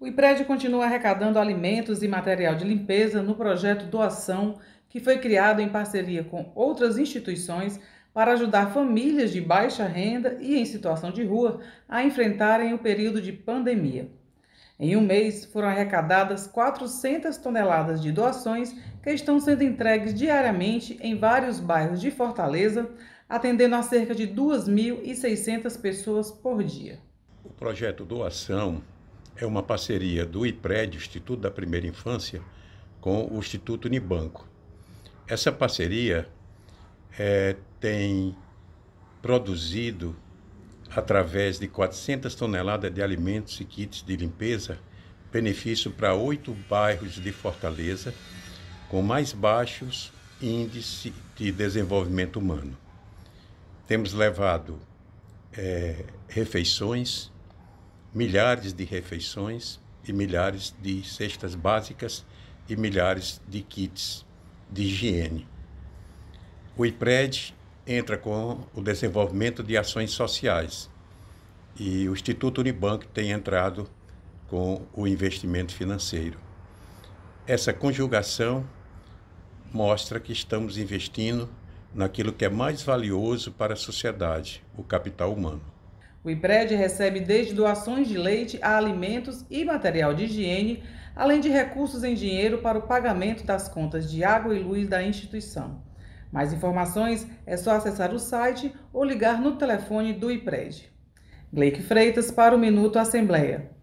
O IPRED continua arrecadando alimentos e material de limpeza no projeto Doação, que foi criado em parceria com outras instituições para ajudar famílias de baixa renda e em situação de rua a enfrentarem o período de pandemia. Em um mês, foram arrecadadas 400 toneladas de doações que estão sendo entregues diariamente em vários bairros de Fortaleza, atendendo a cerca de 2.600 pessoas por dia. O projeto Doação é uma parceria do IPRED, Instituto da Primeira Infância, com o Instituto Unibanco. Essa parceria é, tem produzido, através de 400 toneladas de alimentos e kits de limpeza, benefício para oito bairros de Fortaleza com mais baixos índices de desenvolvimento humano. Temos levado é, refeições milhares de refeições e milhares de cestas básicas e milhares de kits de higiene. O IPRED entra com o desenvolvimento de ações sociais e o Instituto Unibanco tem entrado com o investimento financeiro. Essa conjugação mostra que estamos investindo naquilo que é mais valioso para a sociedade, o capital humano. O IPRED recebe desde doações de leite a alimentos e material de higiene, além de recursos em dinheiro para o pagamento das contas de água e luz da instituição. Mais informações é só acessar o site ou ligar no telefone do IPRED. Gleick Freitas para o Minuto Assembleia.